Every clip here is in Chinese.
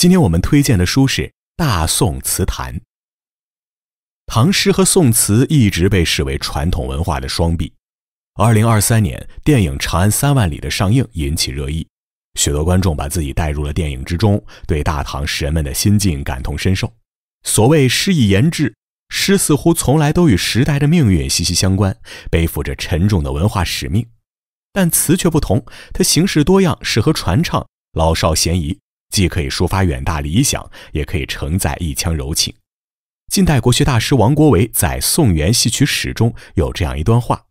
今天我们推荐的书是《大宋词坛》。唐诗和宋词一直被视为传统文化的双璧。二零二三年，电影《长安三万里》的上映引起热议，许多观众把自己带入了电影之中，对大唐诗人们的心境感同身受。所谓“诗以言志”，诗似乎从来都与时代的命运息息相关，背负着沉重的文化使命。但词却不同，它形式多样，适合传唱，老少咸宜。既可以抒发远大理想，也可以承载一腔柔情。近代国学大师王国维在《宋元戏曲史》中有这样一段话：“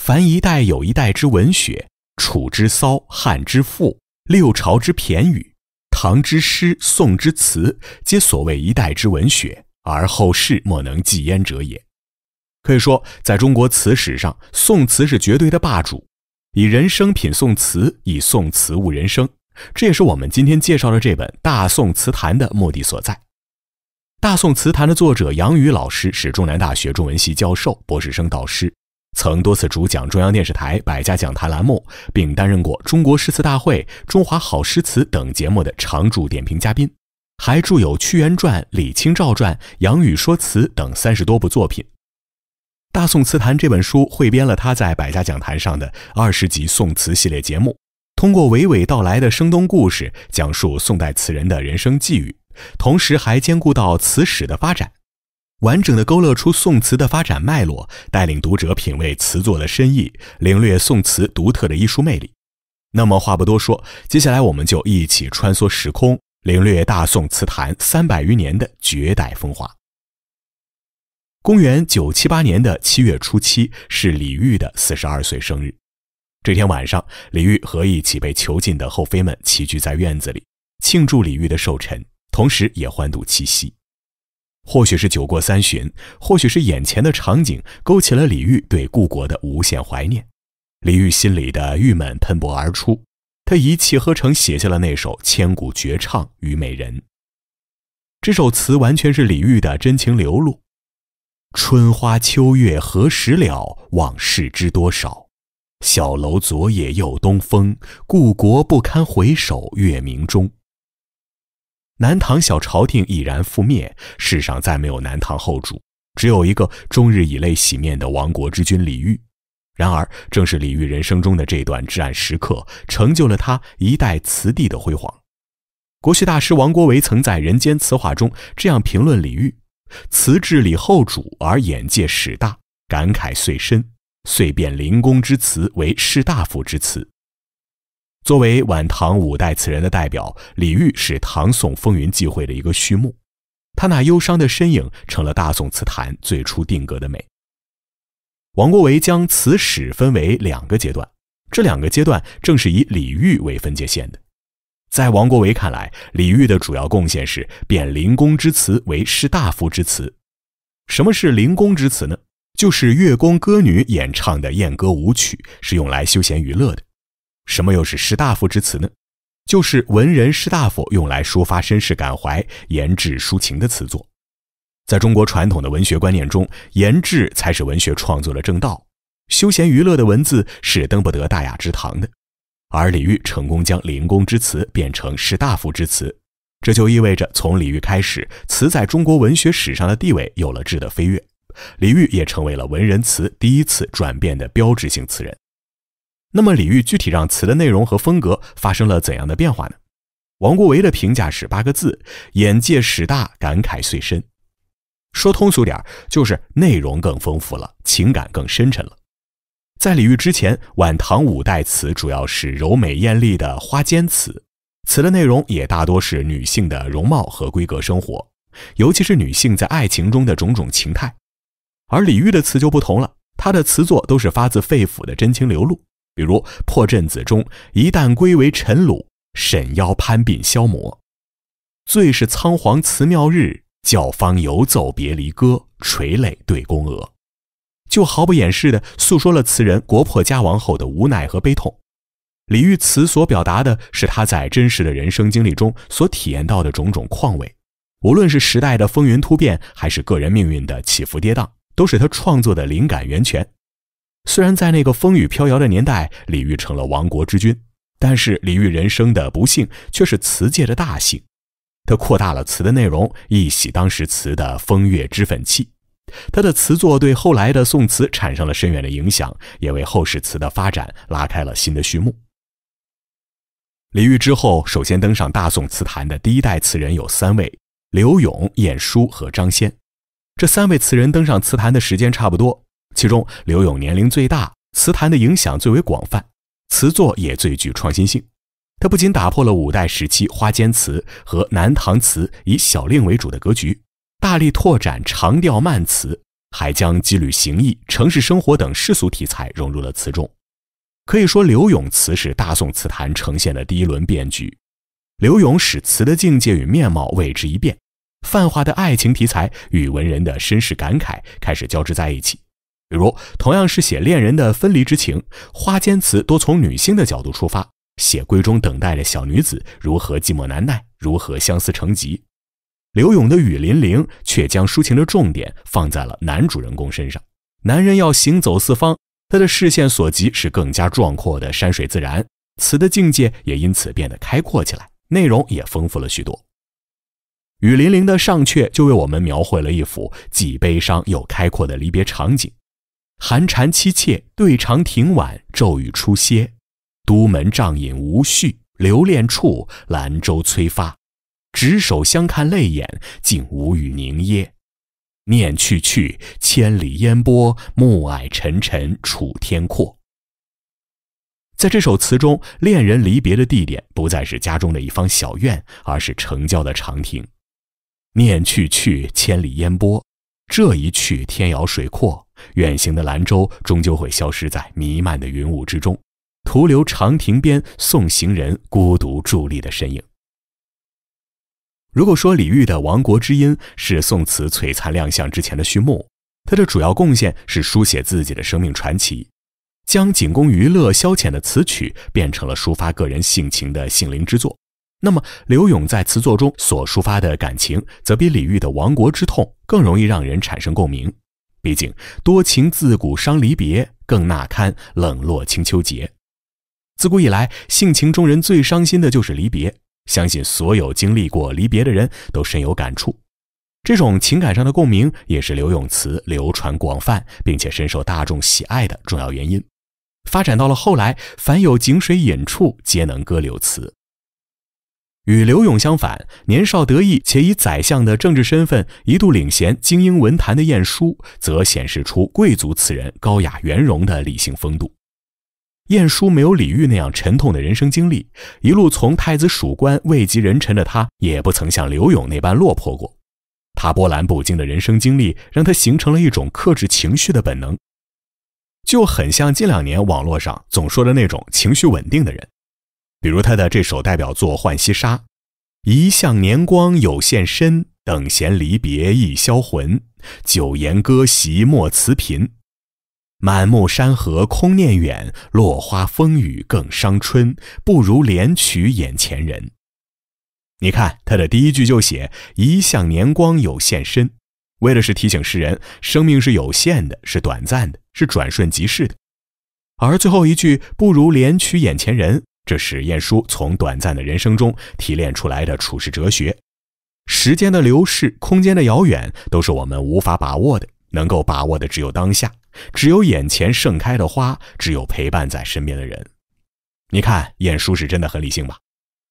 凡一代有一代之文学，楚之骚，汉之赋，六朝之骈语，唐之诗，宋之词，皆所谓一代之文学，而后世莫能继焉者也。”可以说，在中国词史上，宋词是绝对的霸主。以人生品宋词，以宋词悟人生。这也是我们今天介绍的这本《大宋词坛》的目的所在。《大宋词坛》的作者杨雨老师是中南大学中文系教授、博士生导师，曾多次主讲中央电视台《百家讲坛》栏目，并担任过《中国诗词大会》《中华好诗词》等节目的常驻点评嘉宾，还著有《屈原传》《李清照传》《杨雨说词》等三十多部作品。《大宋词坛》这本书汇编了他在《百家讲坛》上的二十集宋词系列节目。通过娓娓道来的生动故事，讲述宋代词人的人生际遇，同时还兼顾到词史的发展，完整的勾勒出宋词的发展脉络，带领读者品味词作的深意，领略宋词独特的艺术魅力。那么话不多说，接下来我们就一起穿梭时空，领略大宋词坛三百余年的绝代风华。公元九七八年的七月初七，是李煜的四十二岁生日。这天晚上，李煜和一起被囚禁的后妃们齐聚在院子里，庆祝李煜的寿辰，同时也欢度七夕。或许是酒过三巡，或许是眼前的场景勾起了李煜对故国的无限怀念，李煜心里的郁闷喷薄而出，他一气呵成写下了那首千古绝唱《虞美人》。这首词完全是李煜的真情流露：“春花秋月何时了？往事知多少。”小楼昨夜又东风，故国不堪回首月明中。南唐小朝廷已然覆灭，世上再没有南唐后主，只有一个终日以泪洗面的亡国之君李煜。然而，正是李煜人生中的这段至暗时刻，成就了他一代词帝的辉煌。国学大师王国维曾在《人间词话》中这样评论李煜：“词至李后主而眼界始大，感慨遂深。”遂变灵公之词为士大夫之词。作为晚唐五代词人的代表，李煜是唐宋风云际会的一个序幕。他那忧伤的身影，成了大宋词坛最初定格的美。王国维将词史分为两个阶段，这两个阶段正是以李煜为分界线的。在王国维看来，李煜的主要贡献是变灵公之词为士大夫之词。什么是灵公之词呢？就是乐工歌女演唱的燕歌舞曲是用来休闲娱乐的，什么又是士大夫之词呢？就是文人士大夫用来抒发身世感怀、言志抒情的词作。在中国传统的文学观念中，言志才是文学创作的正道，休闲娱乐的文字是登不得大雅之堂的。而李煜成功将临工之词变成士大夫之词，这就意味着从李煜开始，词在中国文学史上的地位有了质的飞跃。李煜也成为了文人词第一次转变的标志性词人。那么，李煜具体让词的内容和风格发生了怎样的变化呢？王国维的评价是八个字：眼界始大，感慨遂深。说通俗点儿，就是内容更丰富了，情感更深沉了。在李煜之前，晚唐五代词主要是柔美艳丽的花间词，词的内容也大多是女性的容貌和闺阁生活，尤其是女性在爱情中的种种情态。而李煜的词就不同了，他的词作都是发自肺腑的真情流露。比如《破阵子》中“一旦归为尘虏，沈腰潘鬓消磨，最是仓皇辞庙日，教坊游奏别离歌，垂泪对宫娥”，就毫不掩饰地诉说了词人国破家亡后的无奈和悲痛。李煜词所表达的是他在真实的人生经历中所体验到的种种况味，无论是时代的风云突变，还是个人命运的起伏跌宕。都是他创作的灵感源泉。虽然在那个风雨飘摇的年代，李煜成了亡国之君，但是李煜人生的不幸却是词界的大幸。他扩大了词的内容，一洗当时词的风月脂粉气。他的词作对后来的宋词产生了深远的影响，也为后世词的发展拉开了新的序幕。李煜之后，首先登上大宋词坛的第一代词人有三位：刘永、晏殊和张先。这三位词人登上词坛的时间差不多，其中刘永年龄最大，词坛的影响最为广泛，词作也最具创新性。他不仅打破了五代时期花间词和南唐词以小令为主的格局，大力拓展长调慢词，还将羁旅行役、城市生活等世俗题材融入了词中。可以说，刘永词是大宋词坛呈现的第一轮变局，刘永使词的境界与面貌为之一变。泛化的爱情题材与文人的身世感慨开始交织在一起，比如同样是写恋人的分离之情，花间词多从女性的角度出发，写闺中等待着小女子如何寂寞难耐，如何相思成疾。柳永的《雨霖铃》却将抒情的重点放在了男主人公身上，男人要行走四方，他的视线所及是更加壮阔的山水自然，词的境界也因此变得开阔起来，内容也丰富了许多。《雨霖铃》的上阙》就为我们描绘了一幅既悲伤又开阔的离别场景：寒蝉凄切，对长亭晚，骤雨初歇。都门帐饮无绪，留恋处，兰舟催发。执手相看泪眼，竟无语凝噎。念去去，千里烟波，暮霭沉沉楚天阔。在这首词中，恋人离别的地点不再是家中的一方小院，而是城郊的长亭。念去去千里烟波，这一去天遥水阔，远行的兰舟终究会消失在弥漫的云雾之中，徒留长亭边送行人孤独伫立的身影。如果说李煜的亡国之音是宋词璀璨亮相之前的序幕，他的主要贡献是书写自己的生命传奇，将仅供娱乐消遣的词曲变成了抒发个人性情的性灵之作。那么，柳永在词作中所抒发的感情，则比李煜的亡国之痛更容易让人产生共鸣。毕竟，多情自古伤离别，更那堪冷落清秋节。自古以来，性情中人最伤心的就是离别。相信所有经历过离别的人都深有感触。这种情感上的共鸣，也是柳永词流传广泛，并且深受大众喜爱的重要原因。发展到了后来，凡有井水饮处，皆能歌柳词。与刘永相反，年少得意且以宰相的政治身份一度领衔精英文坛的晏殊，则显示出贵族词人高雅圆融的理性风度。晏殊没有李煜那样沉痛的人生经历，一路从太子属官位极人臣的他，也不曾像刘永那般落魄过。他波澜不惊的人生经历，让他形成了一种克制情绪的本能，就很像近两年网络上总说的那种情绪稳定的人。比如他的这首代表作《浣溪沙》，一向年光有限身，等闲离别易销魂，九言歌席莫辞频。满目山河空念远，落花风雨更伤春，不如怜取眼前人。你看他的第一句就写一向年光有限身，为的是提醒诗人，生命是有限的，是短暂的，是转瞬即逝的。而最后一句不如怜取眼前人。这是晏殊从短暂的人生中提炼出来的处世哲学。时间的流逝，空间的遥远，都是我们无法把握的。能够把握的，只有当下，只有眼前盛开的花，只有陪伴在身边的人。你看，晏殊是真的很理性吧？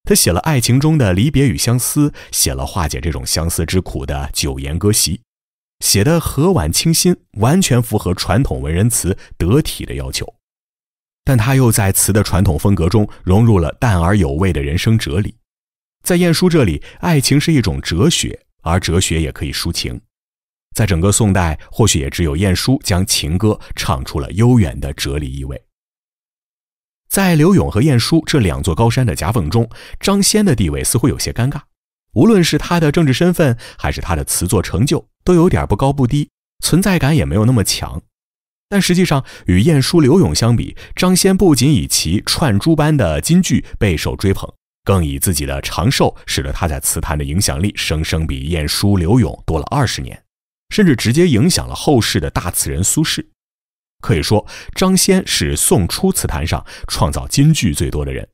他写了爱情中的离别与相思，写了化解这种相思之苦的九言歌席，写的和婉清新，完全符合传统文人词得体的要求。但他又在词的传统风格中融入了淡而有味的人生哲理，在晏殊这里，爱情是一种哲学，而哲学也可以抒情。在整个宋代，或许也只有晏殊将情歌唱出了悠远的哲理意味。在柳永和晏殊这两座高山的夹缝中，张先的地位似乎有些尴尬，无论是他的政治身份，还是他的词作成就，都有点不高不低，存在感也没有那么强。但实际上，与晏殊、柳永相比，张先不仅以其串珠般的金句备受追捧，更以自己的长寿使得他在词坛的影响力生生比晏殊、柳永多了二十年，甚至直接影响了后世的大词人苏轼。可以说，张先是宋初词坛上创造金句最多的人。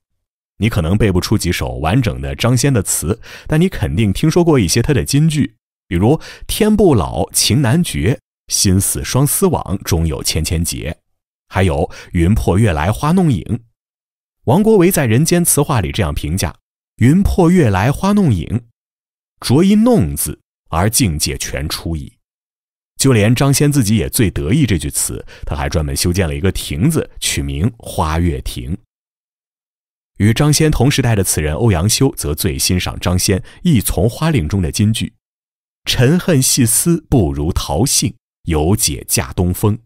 你可能背不出几首完整的张先的词，但你肯定听说过一些他的金句，比如“天不老，情难绝”。心似双丝网，中有千千结。还有云破月来花弄影。王国维在《人间词话》里这样评价：“云破月来花弄影，着一‘弄’字，而境界全出矣。”就连张先自己也最得意这句词，他还专门修建了一个亭子，取名“花月亭”。与张先同时代的词人欧阳修，则最欣赏张先《一丛花令》中的金句：“沉恨细思，不如桃杏。”有姐嫁东风。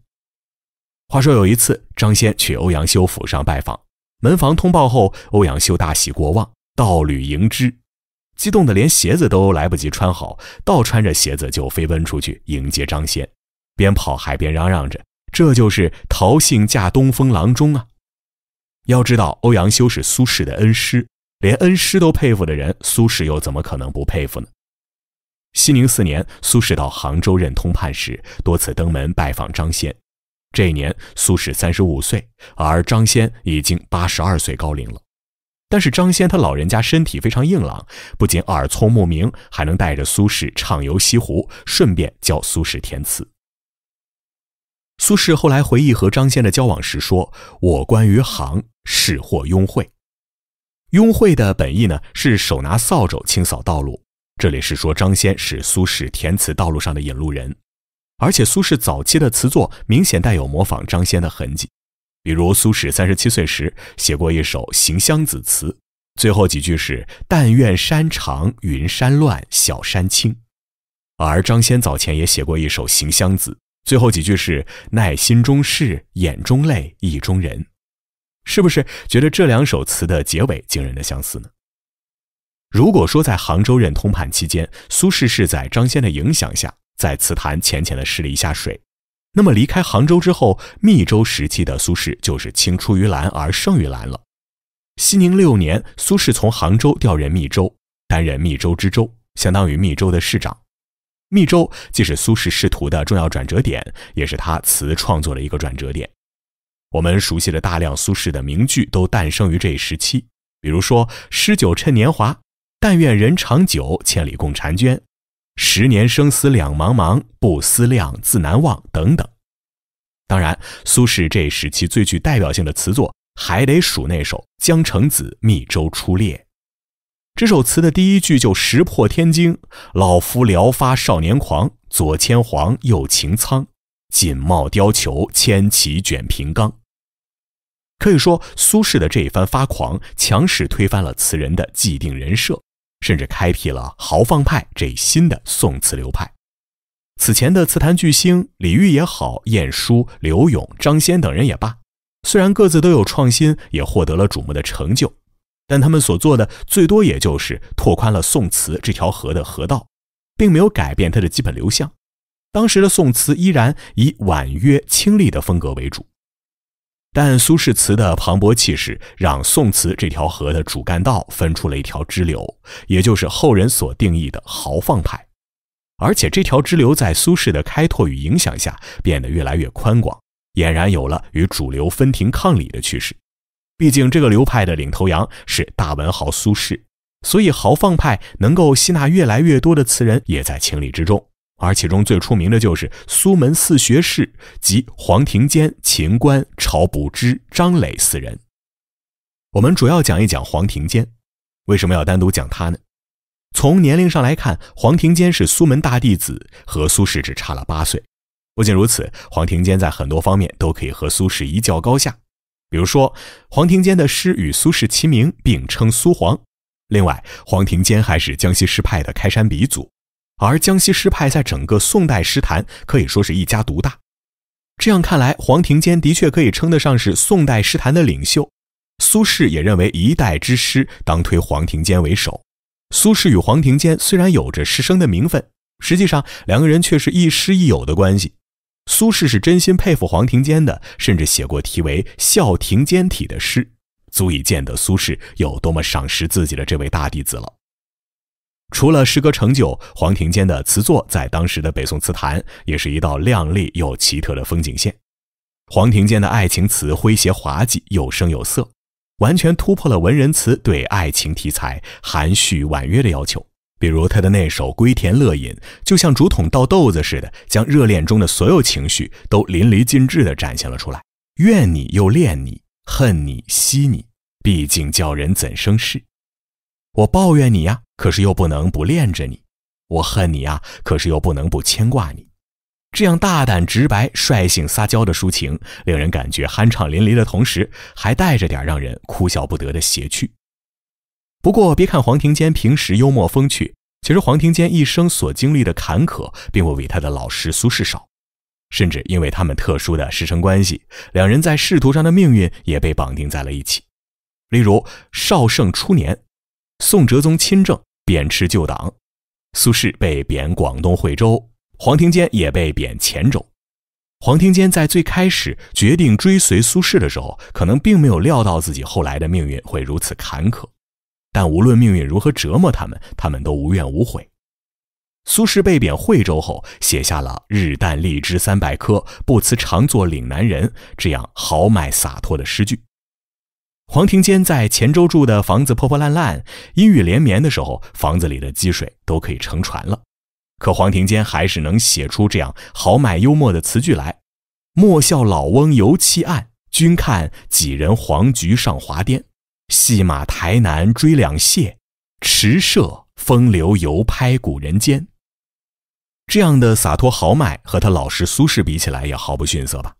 话说有一次，张先去欧阳修府上拜访，门房通报后，欧阳修大喜过望，到履迎之，激动的连鞋子都来不及穿好，倒穿着鞋子就飞奔出去迎接张先，边跑还边嚷嚷着：“这就是桃杏嫁东风，郎中啊！”要知道，欧阳修是苏轼的恩师，连恩师都佩服的人，苏轼又怎么可能不佩服呢？熙宁四年，苏轼到杭州任通判时，多次登门拜访张先。这一年，苏轼三十五岁，而张先已经八十二岁高龄了。但是，张先他老人家身体非常硬朗，不仅耳聪目明，还能带着苏轼畅游西湖，顺便教苏轼填词。苏轼后来回忆和张先的交往时说：“我关于杭，是或拥会。拥会的本意呢，是手拿扫帚清扫道路。”这里是说张先是苏轼填词道路上的引路人，而且苏轼早期的词作明显带有模仿张先的痕迹。比如苏轼三十七岁时写过一首《行香子》词，最后几句是“但愿山长云山乱，小山青”。而张先早前也写过一首《行香子》，最后几句是“耐心中事，眼中泪，意中人”。是不是觉得这两首词的结尾惊人的相似呢？如果说在杭州任通判期间，苏轼是在张先的影响下，在词坛浅浅地试了一下水，那么离开杭州之后，密州时期的苏轼就是青出于蓝而胜于蓝了。熙宁六年，苏轼从杭州调任密州，担任密州知州，相当于密州的市长。密州既是苏轼仕途的重要转折点，也是他词创作的一个转折点。我们熟悉的大量苏轼的名句都诞生于这一时期，比如说“诗酒趁年华”。但愿人长久，千里共婵娟。十年生死两茫茫，不思量，自难忘。等等。当然，苏轼这时期最具代表性的词作，还得数那首《江城子·密州出猎》。这首词的第一句就石破天惊：“老夫聊发少年狂，左牵黄，右擎苍，锦帽貂裘，千骑卷平冈。”可以说，苏轼的这一番发狂，强势推翻了词人的既定人设。甚至开辟了豪放派这一新的宋词流派。此前的词坛巨星李煜也好，晏殊、刘永、张先等人也罢，虽然各自都有创新，也获得了瞩目的成就，但他们所做的最多也就是拓宽了宋词这条河的河道，并没有改变它的基本流向。当时的宋词依然以婉约清丽的风格为主。但苏轼词的磅礴气势，让宋词这条河的主干道分出了一条支流，也就是后人所定义的豪放派。而且这条支流在苏轼的开拓与影响下，变得越来越宽广，俨然有了与主流分庭抗礼的趋势。毕竟这个流派的领头羊是大文豪苏轼，所以豪放派能够吸纳越来越多的词人，也在情理之中。而其中最出名的就是苏门四学士，即黄庭坚、秦观、晁补之、张磊四人。我们主要讲一讲黄庭坚，为什么要单独讲他呢？从年龄上来看，黄庭坚是苏门大弟子，和苏轼只差了八岁。不仅如此，黄庭坚在很多方面都可以和苏轼一较高下。比如说，黄庭坚的诗与苏轼齐名，并称苏黄。另外，黄庭坚还是江西诗派的开山鼻祖。而江西诗派在整个宋代诗坛可以说是一家独大。这样看来，黄庭坚的确可以称得上是宋代诗坛的领袖。苏轼也认为，一代之师当推黄庭坚为首。苏轼与黄庭坚虽然有着师生的名分，实际上两个人却是亦师亦友的关系。苏轼是真心佩服黄庭坚的，甚至写过题为《孝庭坚体》的诗，足以见得苏轼有多么赏识自己的这位大弟子了。除了诗歌成就，黄庭坚的词作在当时的北宋词坛也是一道亮丽又奇特的风景线。黄庭坚的爱情词诙谐滑稽，有声有色，完全突破了文人词对爱情题材含蓄婉约的要求。比如他的那首《归田乐饮》，就像竹筒倒豆子似的，将热恋中的所有情绪都淋漓尽致地展现了出来：怨你又恋你，恨你惜你，毕竟叫人怎生事？我抱怨你呀，可是又不能不恋着你；我恨你呀，可是又不能不牵挂你。这样大胆直白、率性撒娇的抒情，令人感觉酣畅淋漓的同时，还带着点让人哭笑不得的邪趣。不过，别看黄庭坚平时幽默风趣，其实黄庭坚一生所经历的坎坷，并不比他的老师苏轼少。甚至因为他们特殊的师生关系，两人在仕途上的命运也被绑定在了一起。例如，绍圣初年。宋哲宗亲政，贬斥旧党，苏轼被贬广东惠州，黄庭坚也被贬黔州。黄庭坚在最开始决定追随苏轼的时候，可能并没有料到自己后来的命运会如此坎坷。但无论命运如何折磨他们，他们都无怨无悔。苏轼被贬惠州后，写下了“日啖荔枝三百颗，不辞长作岭南人”这样豪迈洒脱的诗句。黄庭坚在黔州住的房子破破烂烂，阴雨连绵的时候，房子里的积水都可以乘船了。可黄庭坚还是能写出这样豪迈幽默的词句来：“莫笑老翁游漆岸，君看几人黄菊上华颠。戏马台南追两谢，驰射风流犹拍古人间。”这样的洒脱豪迈，和他老师苏轼比起来，也毫不逊色吧。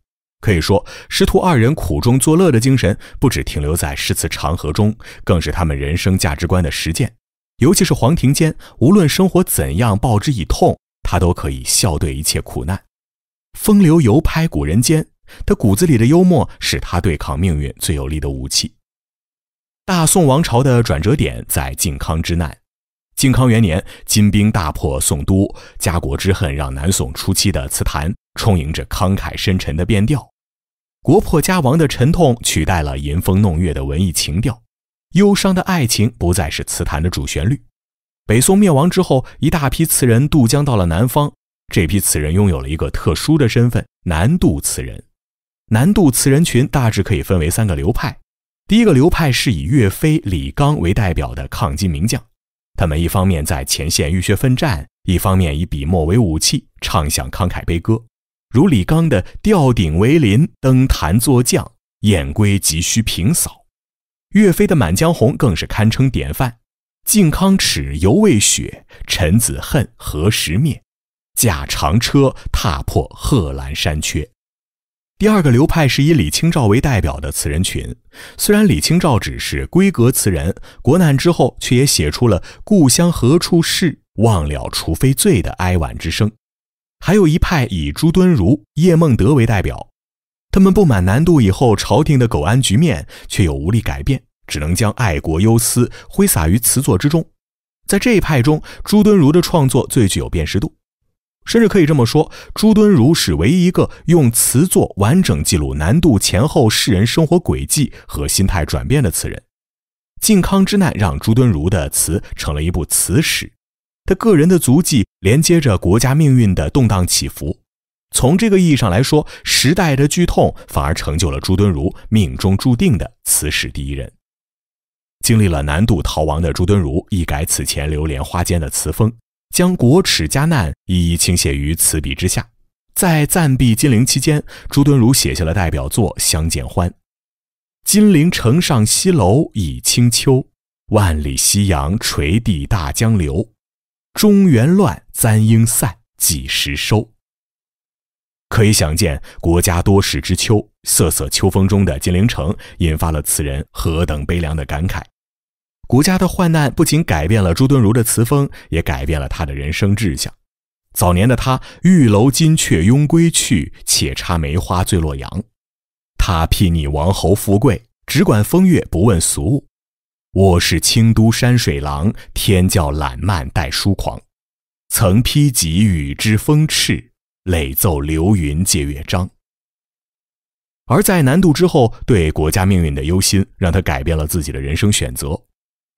可以说，师徒二人苦中作乐的精神不止停留在诗词长河中，更是他们人生价值观的实践。尤其是黄庭坚，无论生活怎样，报之以痛，他都可以笑对一切苦难。风流犹拍古人间，他骨子里的幽默是他对抗命运最有力的武器。大宋王朝的转折点在靖康之难。靖康元年，金兵大破宋都，家国之恨让南宋初期的词坛充盈着慷慨深沉的变调。国破家亡的沉痛取代了吟风弄月的文艺情调，忧伤的爱情不再是词坛的主旋律。北宋灭亡之后，一大批词人渡江到了南方。这批词人拥有了一个特殊的身份——南渡词人。南渡词人群大致可以分为三个流派。第一个流派是以岳飞、李纲为代表的抗金名将，他们一方面在前线浴血奋战，一方面以笔墨为武器，唱响慷慨悲歌。如李纲的“吊顶为林，登坛作将；燕归急需平扫”，岳飞的《满江红》更是堪称典范。“靖康耻，犹未雪；臣子恨，何时灭？驾长车，踏破贺兰山缺。”第二个流派是以李清照为代表的词人群。虽然李清照只是闺阁词人，国难之后，却也写出了“故乡何处是？忘了除非醉”的哀婉之声。还有一派以朱敦儒、叶梦得为代表，他们不满南渡以后朝廷的苟安局面，却又无力改变，只能将爱国忧思挥洒于词作之中。在这一派中，朱敦儒的创作最具有辨识度，甚至可以这么说，朱敦儒是唯一一个用词作完整记录南渡前后世人生活轨迹和心态转变的词人。靖康之难让朱敦儒的词成了一部词史，他个人的足迹。连接着国家命运的动荡起伏，从这个意义上来说，时代的剧痛反而成就了朱敦儒命中注定的词史第一人。经历了南渡逃亡的朱敦儒，一改此前流连花间的词风，将国耻家难一一倾泻于此笔之下。在暂避金陵期间，朱敦儒写下了代表作《相见欢》：“金陵城上西楼，倚清秋，万里夕阳垂地，大江流。”中原乱，簪缨散，几时收？可以想见，国家多事之秋，瑟瑟秋风中的金陵城，引发了此人何等悲凉的感慨。国家的患难不仅改变了朱敦儒的词风，也改变了他的人生志向。早年的他，玉楼金阙拥归去，且插梅花醉洛阳。他睥睨王侯富贵，只管风月，不问俗物。我是清都山水郎，天教懒慢带疏狂。曾披几羽之风翅，累奏流云借月章。而在南渡之后，对国家命运的忧心，让他改变了自己的人生选择。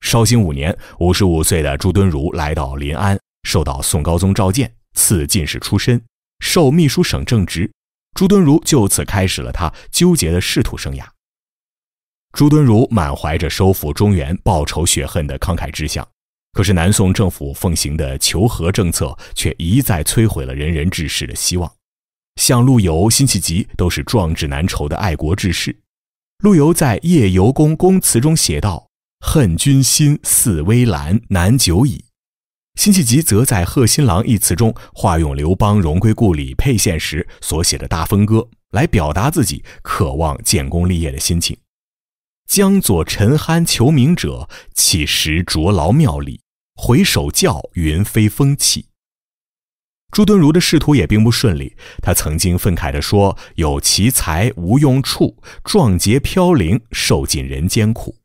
绍兴五年，五十五岁的朱敦儒来到临安，受到宋高宗召见，赐进士出身，授秘书省正职。朱敦儒就此开始了他纠结的仕途生涯。朱敦儒满怀着收复中原、报仇雪恨的慷慨志向，可是南宋政府奉行的求和政策却一再摧毁了仁人志士的希望。像陆游、辛弃疾都是壮志难酬的爱国志士。陆游在《夜游宫》宫词中写道：“恨君心似微澜，难久矣。”辛弃疾则在《贺新郎》一词中化用刘邦荣归故里沛县时所写的大风歌，来表达自己渴望建功立业的心情。江左陈酣求名者，岂识拙劳庙里？回首教云飞风起。朱敦儒的仕途也并不顺利，他曾经愤慨地说：“有奇才无用处，壮节飘零，受尽人间苦。”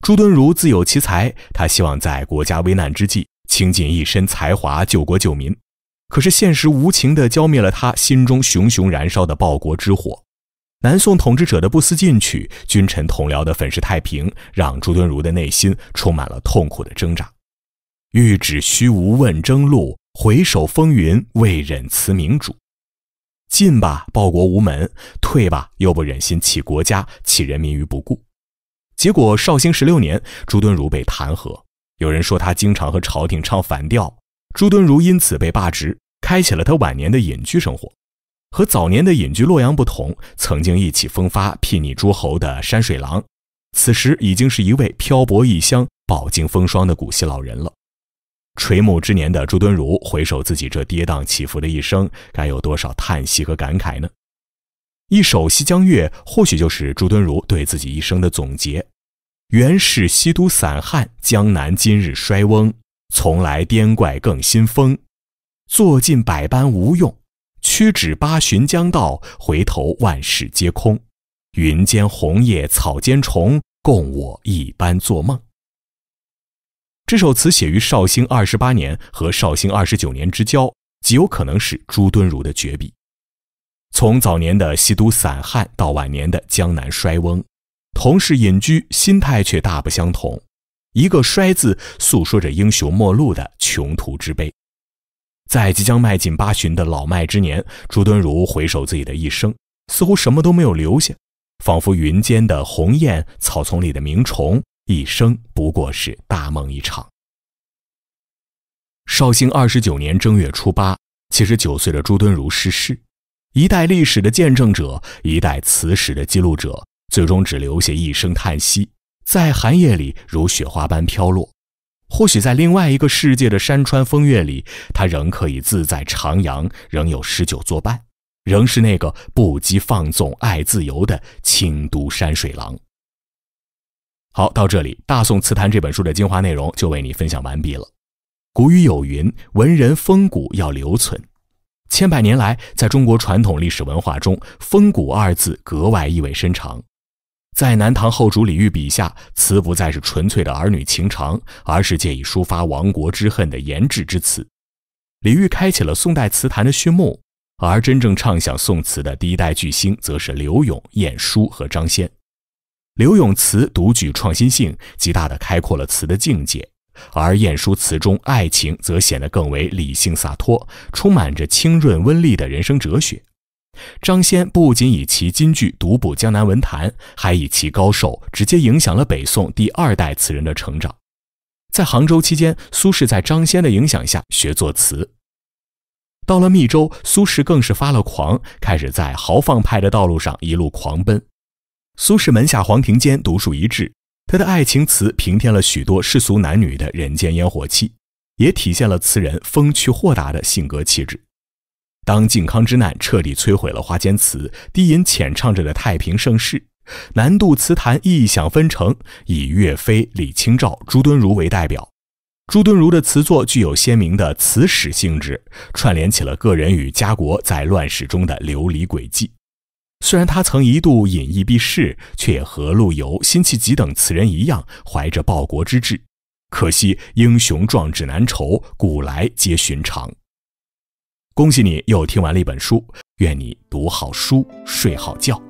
朱敦儒自有奇才，他希望在国家危难之际倾尽一身才华救国救民，可是现实无情地浇灭了他心中熊熊燃烧的报国之火。南宋统治者的不思进取，君臣同僚的粉饰太平，让朱敦儒的内心充满了痛苦的挣扎。欲指虚无问征路，回首风云未忍辞明主。进吧，报国无门；退吧，又不忍心弃国家、弃人民于不顾。结果，绍兴十六年，朱敦儒被弹劾，有人说他经常和朝廷唱反调，朱敦儒因此被罢职，开启了他晚年的隐居生活。和早年的隐居洛阳不同，曾经意气风发、睥睨诸侯的山水郎，此时已经是一位漂泊异乡、饱经风霜的古稀老人了。垂暮之年的朱敦儒回首自己这跌宕起伏的一生，该有多少叹息和感慨呢？一首《西江月》或许就是朱敦儒对自己一生的总结：“元是西都散汉，江南今日衰翁。从来颠怪更新风，做尽百般无用。”屈指八旬将到，回头万事皆空。云间红叶，草间虫，共我一般做梦。这首词写于绍兴二十八年和绍兴二十九年之交，极有可能是朱敦儒的绝笔。从早年的西都散汉到晚年的江南衰翁，同是隐居，心态却大不相同。一个“衰”字，诉说着英雄末路的穷途之悲。在即将迈进八旬的老迈之年，朱敦儒回首自己的一生，似乎什么都没有留下，仿佛云间的鸿雁、草丛里的鸣虫，一生不过是大梦一场。绍兴二十九年正月初八，七十九岁的朱敦儒逝世，一代历史的见证者，一代词史的记录者，最终只留下一声叹息，在寒夜里如雪花般飘落。或许在另外一个世界的山川风月里，他仍可以自在徜徉，仍有诗酒作伴，仍是那个不羁放纵、爱自由的清都山水郎。好，到这里，《大宋词坛》这本书的精华内容就为你分享完毕了。古语有云：“文人风骨要留存。”千百年来，在中国传统历史文化中，“风骨”二字格外意味深长。在南唐后主李煜笔下，词不再是纯粹的儿女情长，而是借以抒发亡国之恨的言志之词。李煜开启了宋代词坛的序幕，而真正唱响宋词的第一代巨星，则是柳永、晏殊和张先。柳永词独具创新性，极大地开阔了词的境界；而晏殊词中爱情则显得更为理性洒脱，充满着清润温丽的人生哲学。张先不仅以其金句独步江南文坛，还以其高寿直接影响了北宋第二代词人的成长。在杭州期间，苏轼在张先的影响下学作词；到了密州，苏轼更是发了狂，开始在豪放派的道路上一路狂奔。苏轼门下黄庭坚独树一帜，他的爱情词平添了许多世俗男女的人间烟火气，也体现了词人风趣豁达的性格气质。当靖康之难彻底摧毁了花间词低吟浅唱着的太平盛世，南渡词坛异响纷呈，以岳飞、李清照、朱敦儒为代表。朱敦儒的词作具有鲜明的词史性质，串联起了个人与家国在乱世中的流离轨迹。虽然他曾一度隐逸避世，却也和陆游、辛弃疾等词人一样，怀着报国之志。可惜英雄壮志难酬，古来皆寻常。恭喜你又听完了一本书，愿你读好书，睡好觉。